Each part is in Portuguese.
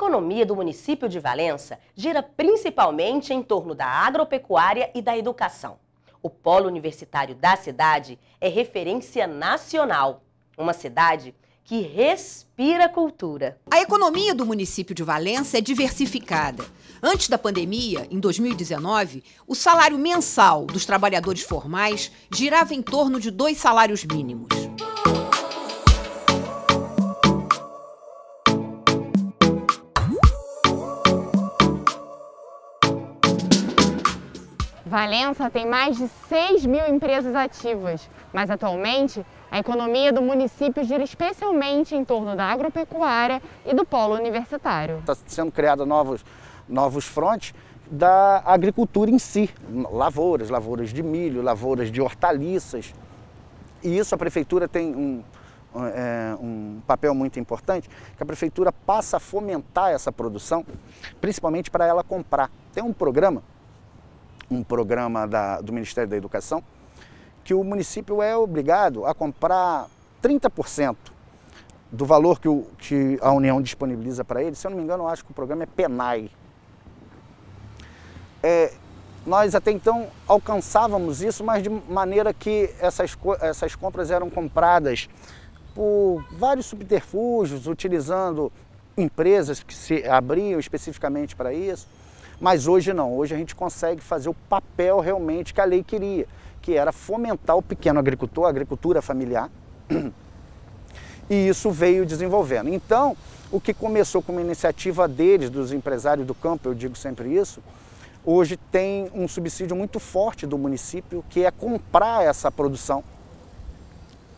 economia do município de Valença gira principalmente em torno da agropecuária e da educação. O polo universitário da cidade é referência nacional, uma cidade que respira cultura. A economia do município de Valença é diversificada. Antes da pandemia, em 2019, o salário mensal dos trabalhadores formais girava em torno de dois salários mínimos. Valença tem mais de 6 mil empresas ativas, mas atualmente a economia do município gira especialmente em torno da agropecuária e do polo universitário. Está sendo criado novos, novos frontes da agricultura em si, lavouras, lavouras de milho, lavouras de hortaliças. E isso a prefeitura tem um, é, um papel muito importante, que a prefeitura passa a fomentar essa produção, principalmente para ela comprar. Tem um programa um programa da, do Ministério da Educação, que o município é obrigado a comprar 30% do valor que, o, que, a União disponibiliza para ele. Se eu não me engano, eu acho que o programa é PENAI. É, nós até então alcançávamos isso, mas de maneira que essas, essas compras eram compradas por vários subterfúgios, utilizando empresas que se abriam especificamente para isso. Mas hoje não, hoje a gente consegue fazer o papel realmente que a lei queria, que era fomentar o pequeno agricultor, a agricultura familiar. E isso veio desenvolvendo. Então, o que começou com uma iniciativa deles, dos empresários do campo, eu digo sempre isso, hoje tem um subsídio muito forte do município, que é comprar essa produção.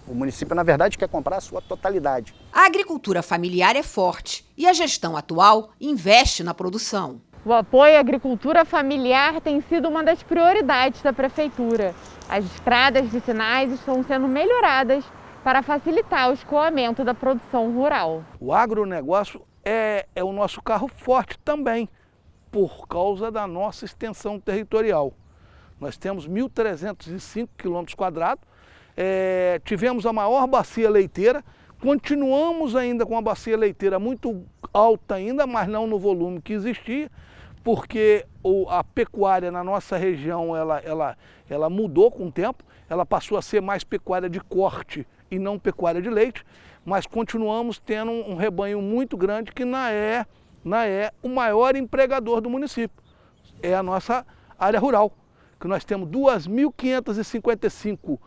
O município, na verdade, quer comprar a sua totalidade. A agricultura familiar é forte e a gestão atual investe na produção. O apoio à agricultura familiar tem sido uma das prioridades da Prefeitura. As estradas de sinais estão sendo melhoradas para facilitar o escoamento da produção rural. O agronegócio é, é o nosso carro forte também, por causa da nossa extensão territorial. Nós temos 1.305 quilômetros é, quadrados, eh, tivemos a maior bacia leiteira, Continuamos ainda com a bacia leiteira muito alta ainda, mas não no volume que existia, porque a pecuária na nossa região ela, ela, ela mudou com o tempo, ela passou a ser mais pecuária de corte e não pecuária de leite, mas continuamos tendo um rebanho muito grande que na é, na é o maior empregador do município. É a nossa área rural, que nós temos 2.555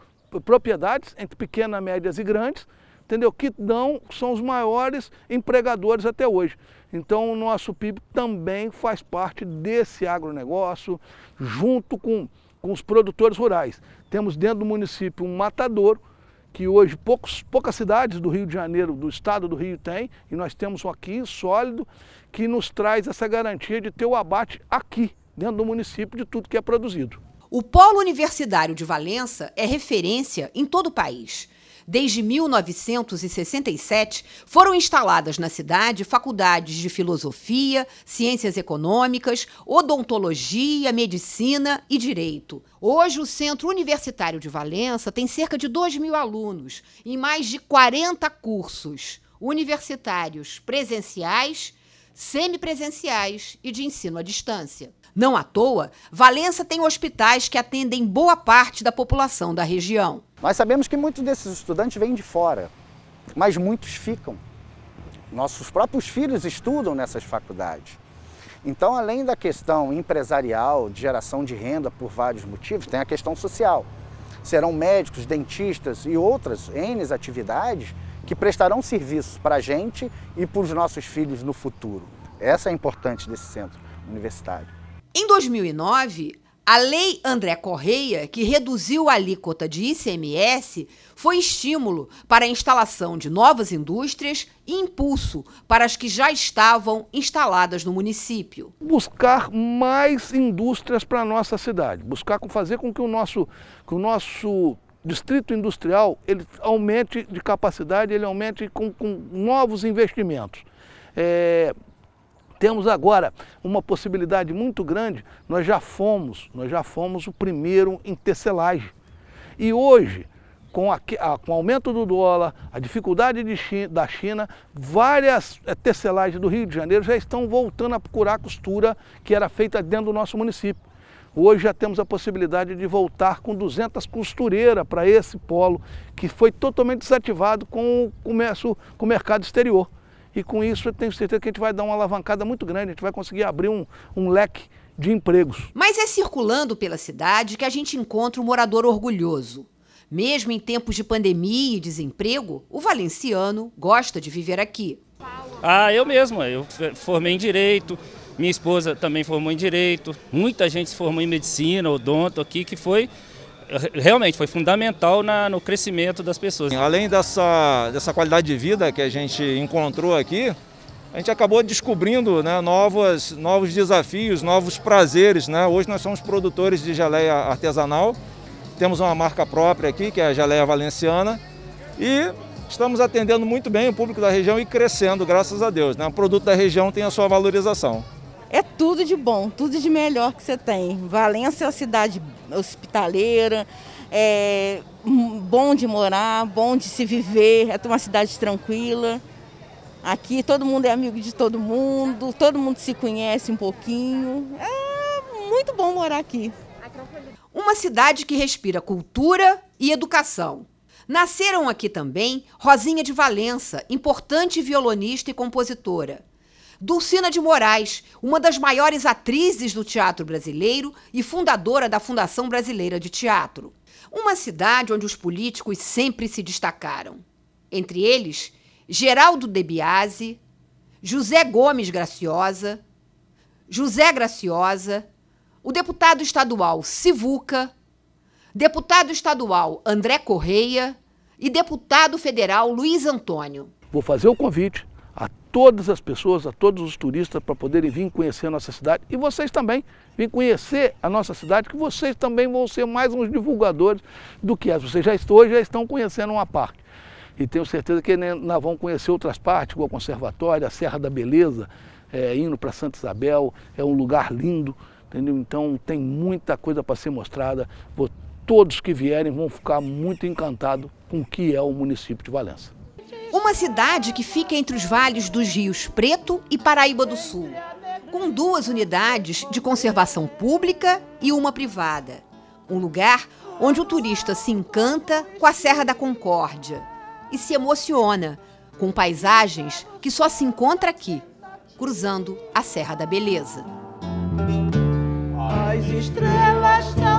propriedades, entre pequenas, médias e grandes, entendeu? Que dão são os maiores empregadores até hoje. Então o nosso PIB também faz parte desse agronegócio, junto com, com os produtores rurais. Temos dentro do município um matadouro, que hoje poucos, poucas cidades do Rio de Janeiro, do estado do Rio tem, e nós temos um aqui sólido, que nos traz essa garantia de ter o abate aqui, dentro do município, de tudo que é produzido. O Polo Universitário de Valença é referência em todo o país desde 1967, foram instaladas na cidade faculdades de filosofia, ciências econômicas, odontologia, medicina e direito. Hoje, o Centro Universitário de Valença tem cerca de 2 mil alunos em mais de 40 cursos universitários presenciais, semipresenciais e de ensino à distância. Não à toa, Valença tem hospitais que atendem boa parte da população da região. Nós sabemos que muitos desses estudantes vêm de fora, mas muitos ficam. Nossos próprios filhos estudam nessas faculdades. Então, além da questão empresarial, de geração de renda por vários motivos, tem a questão social. Serão médicos, dentistas e outras N atividades que prestarão serviço para a gente e para os nossos filhos no futuro. Essa é a importância desse centro universitário. Em 2009, a Lei André Correia, que reduziu a alíquota de ICMS, foi estímulo para a instalação de novas indústrias e impulso para as que já estavam instaladas no município. Buscar mais indústrias para a nossa cidade, buscar fazer com que o nosso, que o nosso distrito industrial ele aumente de capacidade, ele aumente com, com novos investimentos. É, temos agora uma possibilidade muito grande, nós já fomos, nós já fomos o primeiro em tecelagem. E hoje, com, a, com o aumento do dólar, a dificuldade China, da China, várias eh, tecelagens do Rio de Janeiro já estão voltando a procurar a costura que era feita dentro do nosso município. Hoje já temos a possibilidade de voltar com 200 costureiras para esse polo, que foi totalmente desativado com o comércio, com o mercado exterior. E com isso eu tenho certeza que a gente vai dar uma alavancada muito grande, a gente vai conseguir abrir um, um leque de empregos. Mas é circulando pela cidade que a gente encontra o um morador orgulhoso. Mesmo em tempos de pandemia e desemprego, o valenciano gosta de viver aqui. Ah, eu mesmo, eu formei em direito, minha esposa também formou em direito, muita gente se formou em medicina, odonto aqui, que foi realmente foi fundamental na, no crescimento das pessoas. Além dessa, dessa qualidade de vida que a gente encontrou aqui, a gente acabou descobrindo né, novos, novos desafios, novos prazeres. Né? Hoje nós somos produtores de geleia artesanal, temos uma marca própria aqui, que é a Geleia Valenciana, e estamos atendendo muito bem o público da região e crescendo, graças a Deus. Né? O produto da região tem a sua valorização é tudo de bom, tudo de melhor que você tem. Valença é uma cidade hospitaleira, é bom de morar, bom de se viver, é uma cidade tranquila. Aqui todo mundo é amigo de todo mundo, todo mundo se conhece um pouquinho. É muito bom morar aqui. Uma cidade que respira cultura e educação. Nasceram aqui também Rosinha de Valença, importante violonista e compositora. Dulcina de Moraes, uma das maiores atrizes do teatro brasileiro e fundadora da Fundação Brasileira de Teatro. Uma cidade onde os políticos sempre se destacaram. Entre eles, Geraldo De José Gomes Graciosa, José Graciosa, o deputado estadual Sivuca, deputado estadual André Correia e deputado federal Luiz Antônio. Vou fazer o convite todas as pessoas, a todos os turistas para poderem vir conhecer a nossa cidade e vocês também vir conhecer a nossa cidade, que vocês também vão ser mais uns divulgadores do que as. Vocês já estão, hoje já estão conhecendo uma parque. E tenho certeza que ainda vão conhecer outras partes, como o Conservatório, a Serra da Beleza, é, indo para Santa Isabel, é um lugar lindo, entendeu? Então tem muita coisa para ser mostrada. Vou, todos que vierem vão ficar muito encantados com o que é o município de Valença uma cidade que fica entre os vales dos rios Preto e Paraíba do Sul, com duas unidades de conservação pública e uma privada. Um lugar onde o turista se encanta com a Serra da Concórdia e se emociona com paisagens que só se encontra aqui, cruzando a Serra da Beleza. As estrelas